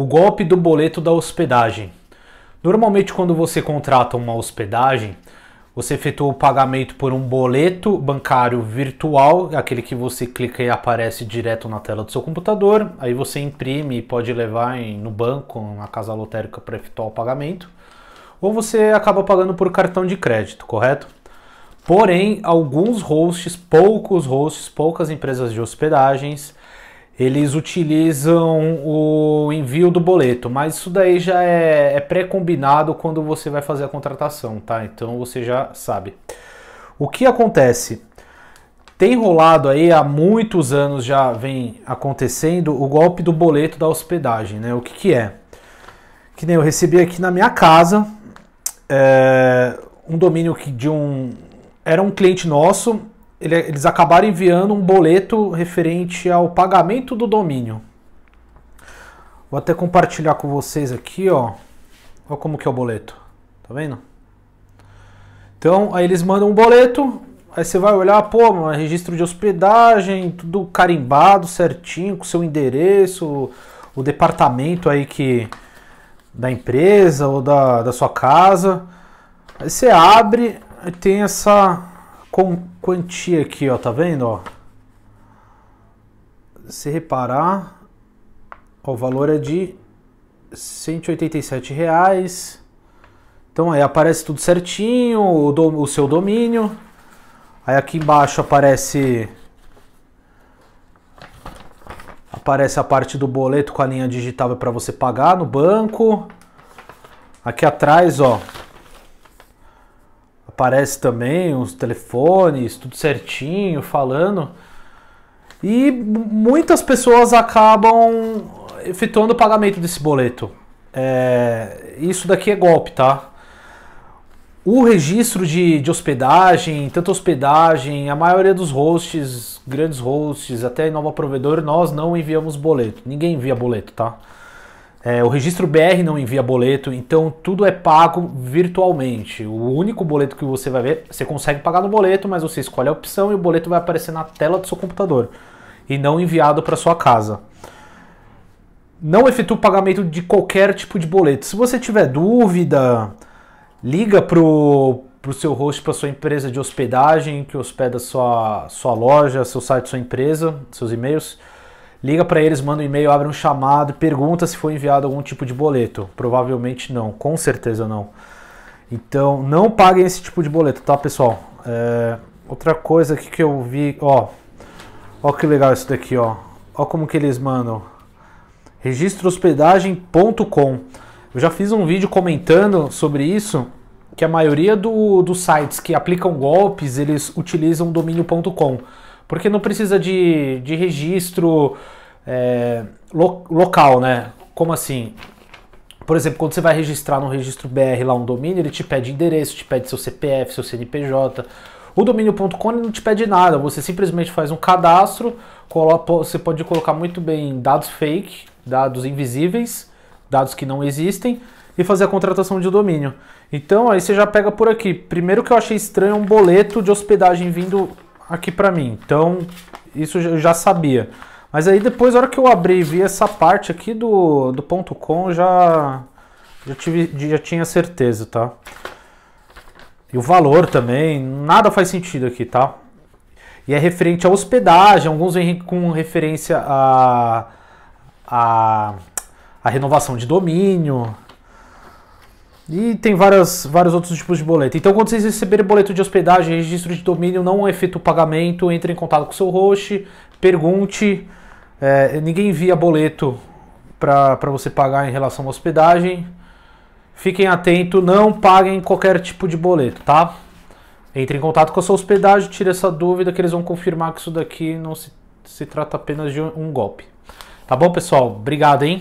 O golpe do boleto da hospedagem. Normalmente, quando você contrata uma hospedagem, você efetua o pagamento por um boleto bancário virtual, aquele que você clica e aparece direto na tela do seu computador. Aí você imprime e pode levar em, no banco, na casa lotérica, para efetuar o pagamento. Ou você acaba pagando por cartão de crédito, correto? Porém, alguns hosts, poucos hosts, poucas empresas de hospedagens eles utilizam o envio do boleto, mas isso daí já é, é pré-combinado quando você vai fazer a contratação, tá? Então você já sabe. O que acontece? Tem rolado aí há muitos anos já vem acontecendo o golpe do boleto da hospedagem, né? O que, que é? Que nem eu recebi aqui na minha casa é, um domínio que de um era um cliente nosso ele, é, eles acabaram enviando um boleto referente ao pagamento do domínio. Vou até compartilhar com vocês aqui, ó. Olha como que é o boleto. Tá vendo? Então, aí eles mandam um boleto, aí você vai olhar, pô, é registro de hospedagem, tudo carimbado certinho, com seu endereço, o departamento aí que da empresa ou da, da sua casa. Aí você abre, tem essa com quantia aqui, ó, tá vendo, ó? Se reparar, ó, o valor é de 187 reais. Então aí aparece tudo certinho, o, do, o seu domínio. Aí aqui embaixo aparece aparece a parte do boleto com a linha digital para você pagar no banco. Aqui atrás, ó, aparece também, os telefones, tudo certinho, falando. E muitas pessoas acabam efetuando o pagamento desse boleto. É, isso daqui é golpe, tá? O registro de, de hospedagem, tanto hospedagem, a maioria dos hosts, grandes hosts, até nova provedor, nós não enviamos boleto. Ninguém envia boleto, tá? É, o registro BR não envia boleto, então tudo é pago virtualmente. O único boleto que você vai ver, você consegue pagar no boleto, mas você escolhe a opção e o boleto vai aparecer na tela do seu computador e não enviado para sua casa. Não efetua o pagamento de qualquer tipo de boleto. Se você tiver dúvida, liga pro para o seu host, para sua empresa de hospedagem, que hospeda sua, sua loja, seu site, sua empresa, seus e-mails. Liga para eles, manda um e-mail, abre um chamado, pergunta se foi enviado algum tipo de boleto. Provavelmente não, com certeza não. Então, não paguem esse tipo de boleto, tá, pessoal? É, outra coisa aqui que eu vi, ó. Ó que legal isso daqui, ó. Ó como que eles mandam. Registrohospedagem.com. Eu já fiz um vídeo comentando sobre isso, que a maioria do, dos sites que aplicam golpes, eles utilizam domínio.com. domínio.com porque não precisa de, de registro é, lo, local, né? Como assim? Por exemplo, quando você vai registrar no registro BR lá um domínio, ele te pede endereço, te pede seu CPF, seu CNPJ. O domínio.com não te pede nada, você simplesmente faz um cadastro, você pode colocar muito bem dados fake, dados invisíveis, dados que não existem, e fazer a contratação de domínio. Então aí você já pega por aqui. Primeiro que eu achei estranho é um boleto de hospedagem vindo aqui para mim. Então, isso eu já sabia. Mas aí depois, hora que eu abri e vi essa parte aqui do, do ponto .com, já, já, tive, já tinha certeza, tá? E o valor também, nada faz sentido aqui, tá? E é referente à hospedagem, alguns vêm com referência a, a, a renovação de domínio, e tem várias, vários outros tipos de boleto. Então, quando vocês receberem boleto de hospedagem, registro de domínio, não efetua o pagamento, entre em contato com o seu host, pergunte. É, ninguém envia boleto para você pagar em relação à hospedagem. Fiquem atentos, não paguem qualquer tipo de boleto, tá? Entre em contato com a sua hospedagem, tire essa dúvida que eles vão confirmar que isso daqui não se, se trata apenas de um golpe. Tá bom, pessoal? Obrigado, hein?